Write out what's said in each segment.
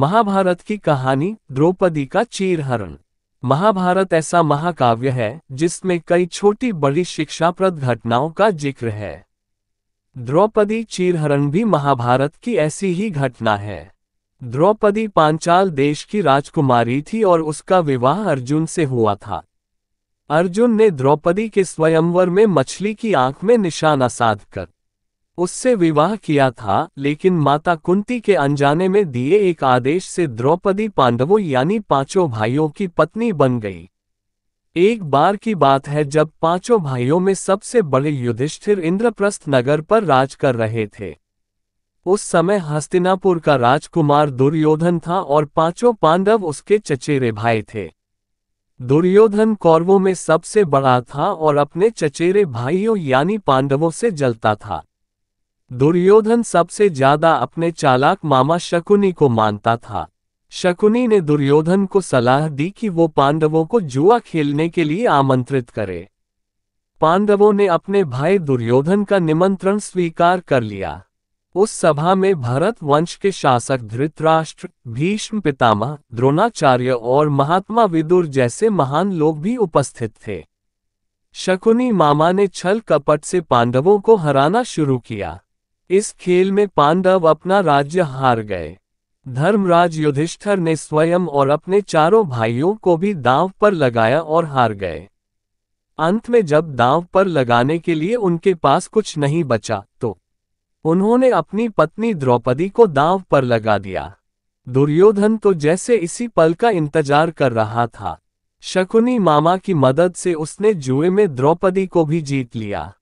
महाभारत की कहानी द्रौपदी का चीरहरण महाभारत ऐसा महाकाव्य है जिसमें कई छोटी बड़ी शिक्षाप्रद घटनाओं का जिक्र है द्रौपदी चीरहरण भी महाभारत की ऐसी ही घटना है द्रौपदी पांचाल देश की राजकुमारी थी और उसका विवाह अर्जुन से हुआ था अर्जुन ने द्रौपदी के स्वयंवर में मछली की आंख में निशाना साधकर उससे विवाह किया था लेकिन माता कुंती के अनजाने में दिए एक आदेश से द्रौपदी पांडवों यानी पांचों भाइयों की पत्नी बन गई एक बार की बात है जब पांचों भाइयों में सबसे बड़े युधिष्ठिर इंद्रप्रस्थ नगर पर राज कर रहे थे उस समय हस्तिनापुर का राजकुमार दुर्योधन था और पांचों पांडव उसके चचेरे भाई थे दुर्योधन कौरवों में सबसे बड़ा था और अपने चचेरे भाइयों यानी पांडवों से जलता था दुर्योधन सबसे ज्यादा अपने चालाक मामा शकुनी को मानता था शकुनी ने दुर्योधन को सलाह दी कि वो पांडवों को जुआ खेलने के लिए आमंत्रित करे पांडवों ने अपने भाई दुर्योधन का निमंत्रण स्वीकार कर लिया उस सभा में भरत वंश के शासक धृतराष्ट्र भीष्म पितामह द्रोणाचार्य और महात्मा विदुर जैसे महान लोग भी उपस्थित थे शकुनी मामा ने छल कपट से पांडवों को हराना शुरू किया इस खेल में पांडव अपना राज्य हार गए धर्मराज युधिष्ठर ने स्वयं और अपने चारों भाइयों को भी दांव पर लगाया और हार गए अंत में जब दांव पर लगाने के लिए उनके पास कुछ नहीं बचा तो उन्होंने अपनी पत्नी द्रौपदी को दांव पर लगा दिया दुर्योधन तो जैसे इसी पल का इंतजार कर रहा था शकुनी मामा की मदद से उसने जुए में द्रौपदी को भी जीत लिया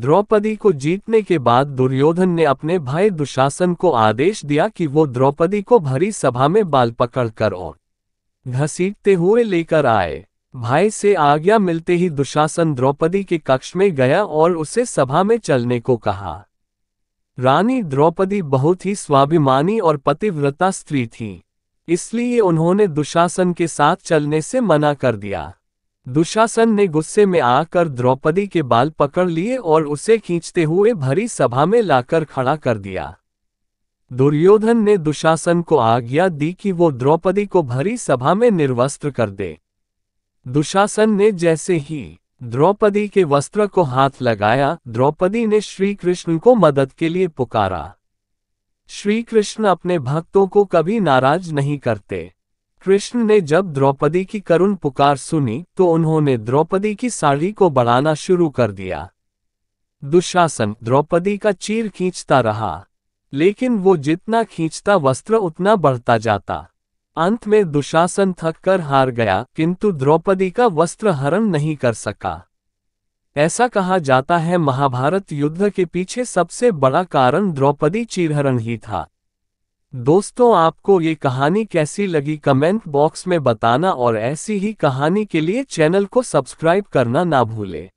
द्रौपदी को जीतने के बाद दुर्योधन ने अपने भाई दुशासन को आदेश दिया कि वो द्रौपदी को भरी सभा में बाल पकड़कर और घसीटते हुए लेकर आए भाई से आज्ञा मिलते ही दुशासन द्रौपदी के कक्ष में गया और उसे सभा में चलने को कहा रानी द्रौपदी बहुत ही स्वाभिमानी और पतिव्रता स्त्री थी इसलिए उन्होंने दुशासन के साथ चलने से मना कर दिया दुशासन ने गुस्से में आकर द्रौपदी के बाल पकड़ लिए और उसे खींचते हुए भरी सभा में लाकर खड़ा कर दिया दुर्योधन ने दुशासन को आज्ञा दी कि वो द्रौपदी को भरी सभा में निर्वस्त्र कर दे दुशासन ने जैसे ही द्रौपदी के वस्त्र को हाथ लगाया द्रौपदी ने श्री कृष्ण को मदद के लिए पुकारा श्री कृष्ण अपने भक्तों को कभी नाराज नहीं करते कृष्ण ने जब द्रौपदी की करुण पुकार सुनी तो उन्होंने द्रौपदी की साड़ी को बढ़ाना शुरू कर दिया दुशासन द्रौपदी का चीर खींचता रहा लेकिन वो जितना खींचता वस्त्र उतना बढ़ता जाता अंत में दुशासन थककर हार गया किंतु द्रौपदी का वस्त्र हरण नहीं कर सका ऐसा कहा जाता है महाभारत युद्ध के पीछे सबसे बड़ा कारण द्रौपदी चीरहरण ही था दोस्तों आपको ये कहानी कैसी लगी कमेंट बॉक्स में बताना और ऐसी ही कहानी के लिए चैनल को सब्सक्राइब करना ना भूलें